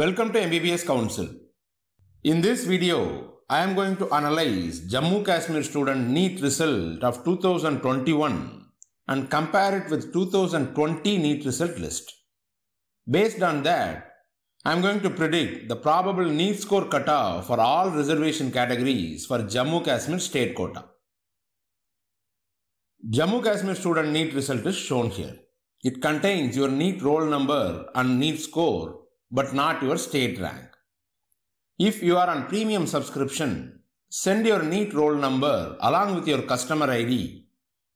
Welcome to MBBS Council. In this video, I am going to analyze Jammu Kashmir student NEET result of 2021 and compare it with 2020 NEET result list. Based on that, I am going to predict the probable NEET score cutoff for all reservation categories for Jammu Kashmir state quota. Jammu Kashmir student NEET result is shown here. It contains your NEET roll number and NEET score but not your state rank. If you are on premium subscription, send your NEET roll number along with your customer ID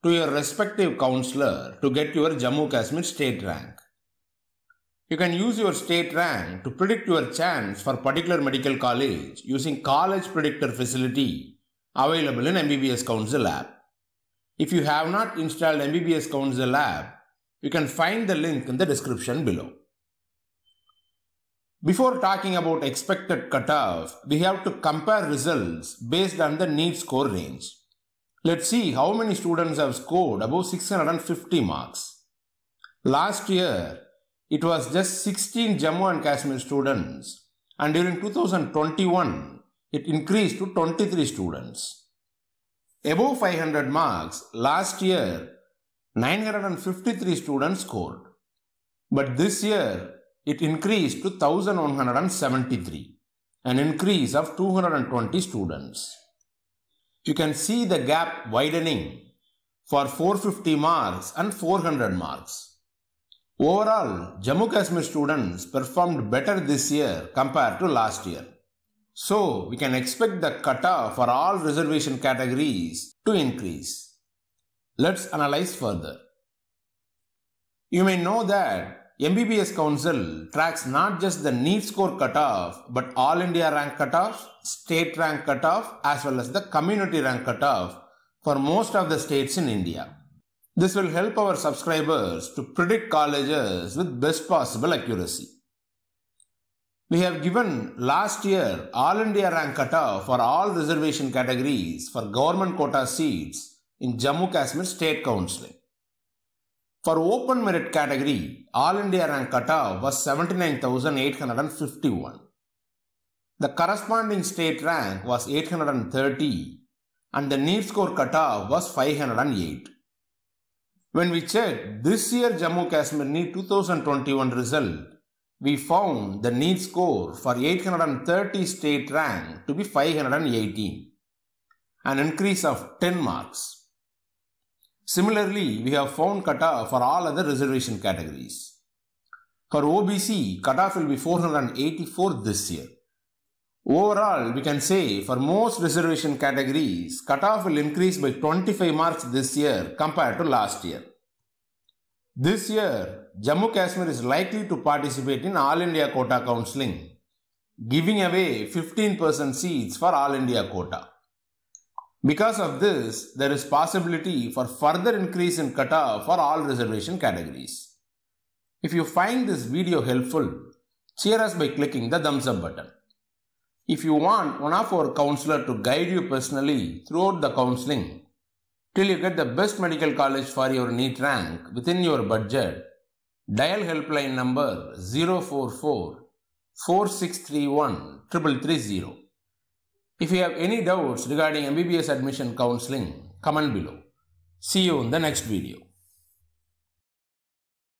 to your respective counselor to get your Jammu Kashmir state rank. You can use your state rank to predict your chance for particular medical college using college predictor facility available in MBBS Council app. If you have not installed MBBS Council app, you can find the link in the description below. Before talking about expected cutoff, we have to compare results based on the need score range. Let's see how many students have scored above 650 marks. Last year, it was just 16 Jammu and Kashmir students and during 2021, it increased to 23 students. Above 500 marks, last year, 953 students scored. But this year, it increased to 1173, an increase of 220 students. You can see the gap widening for 450 marks and 400 marks. Overall, Jammu Kashmir students performed better this year compared to last year. So, we can expect the cutoff for all reservation categories to increase. Let's analyze further. You may know that MBBS Council tracks not just the need score cutoff, but all India rank cutoff, state rank cutoff, as well as the community rank cutoff for most of the states in India. This will help our subscribers to predict colleges with best possible accuracy. We have given last year All India rank cutoff for all reservation categories for government quota seats in Jammu Kashmir State Council. For open merit category, All India rank cutoff was 79,851. The corresponding state rank was 830 and the need score cutoff was 508. When we checked this year Jammu Kashmir NEET 2021 result, we found the need score for 830 state rank to be 518, an increase of 10 marks. Similarly, we have found cutoff for all other reservation categories. For OBC, cutoff will be 484 this year. Overall, we can say for most reservation categories, cutoff will increase by 25 marks this year compared to last year. This year, Jammu Kashmir is likely to participate in All India Quota Counselling, giving away 15% seats for All India Quota. Because of this, there is possibility for further increase in quota for all reservation categories. If you find this video helpful, cheer us by clicking the thumbs up button. If you want one of our counselor to guide you personally throughout the counseling till you get the best medical college for your NEET rank within your budget, dial helpline number 044 4631 330. If you have any doubts regarding MBBS admission counseling, comment below. See you in the next video.